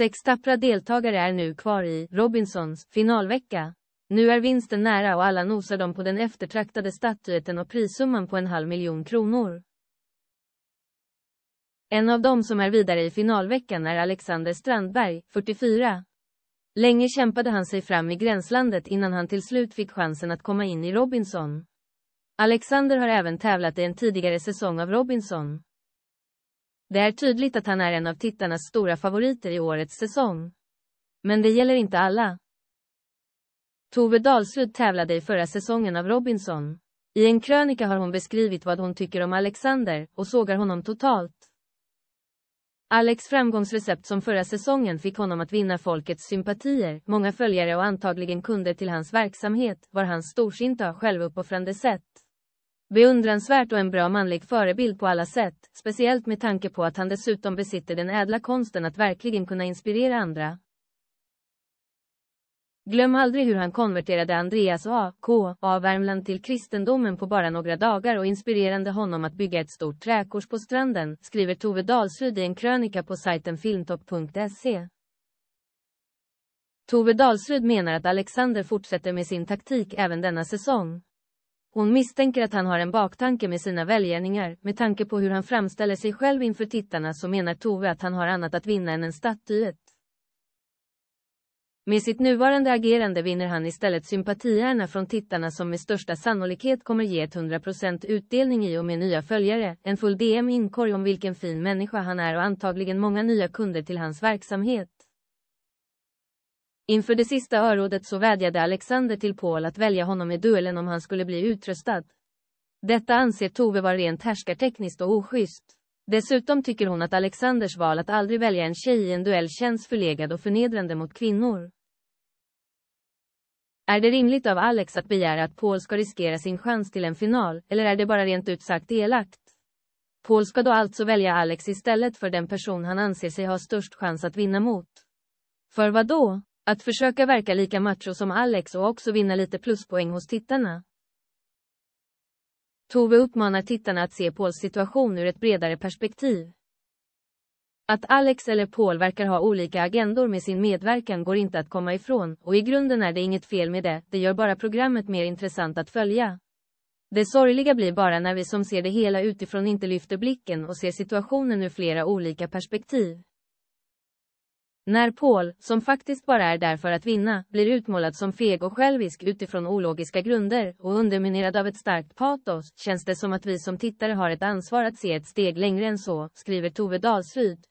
Sex tappra deltagare är nu kvar i Robinsons finalvecka. Nu är vinsten nära och alla nosar de på den eftertraktade statyetten och prissumman på en halv miljon kronor. En av dem som är vidare i finalveckan är Alexander Strandberg, 44. Länge kämpade han sig fram i gränslandet innan han till slut fick chansen att komma in i Robinson. Alexander har även tävlat i en tidigare säsong av Robinson. Det är tydligt att han är en av tittarnas stora favoriter i årets säsong. Men det gäller inte alla. Tove Dahlsrud tävlade i förra säsongen av Robinson. I en krönika har hon beskrivit vad hon tycker om Alexander och sågar honom totalt. Alex framgångsrecept som förra säsongen fick honom att vinna folkets sympatier, många följare och antagligen kunder till hans verksamhet var hans storsinta självuppoffrande sätt. Beundransvärt och en bra manlig förebild på alla sätt, speciellt med tanke på att han dessutom besitter den ädla konsten att verkligen kunna inspirera andra. Glöm aldrig hur han konverterade Andreas A. K. A. Värmland till kristendomen på bara några dagar och inspirerande honom att bygga ett stort träkors på stranden, skriver Tove Dalsryd i en krönika på sajten filmtop.se. Tove Dalsryd menar att Alexander fortsätter med sin taktik även denna säsong. Hon misstänker att han har en baktanke med sina välgärningar, med tanke på hur han framställer sig själv inför tittarna så menar Tove att han har annat att vinna än en statyett. Med sitt nuvarande agerande vinner han istället sympatierna från tittarna som med största sannolikhet kommer ge 100% utdelning i och med nya följare, en full DM-inkorg om vilken fin människa han är och antagligen många nya kunder till hans verksamhet. Inför det sista örådet så vädjade Alexander till Paul att välja honom i duellen om han skulle bli utröstad. Detta anser Tove var rent härskartekniskt och oschysst. Dessutom tycker hon att Alexanders val att aldrig välja en tjej i en duell känns förlegad och förnedrande mot kvinnor. Är det rimligt av Alex att begära att Paul ska riskera sin chans till en final, eller är det bara rent ut sagt elakt? Paul ska då alltså välja Alex istället för den person han anser sig ha störst chans att vinna mot. För vad då? Att försöka verka lika macho som Alex och också vinna lite pluspoäng hos tittarna. Tove uppmanar tittarna att se Pauls situation ur ett bredare perspektiv. Att Alex eller Paul verkar ha olika agendor med sin medverkan går inte att komma ifrån och i grunden är det inget fel med det, det gör bara programmet mer intressant att följa. Det sorgliga blir bara när vi som ser det hela utifrån inte lyfter blicken och ser situationen ur flera olika perspektiv. När Paul, som faktiskt bara är där för att vinna, blir utmålad som feg och självisk utifrån ologiska grunder och underminerad av ett starkt patos, känns det som att vi som tittare har ett ansvar att se ett steg längre än så, skriver Tove Dalsryd.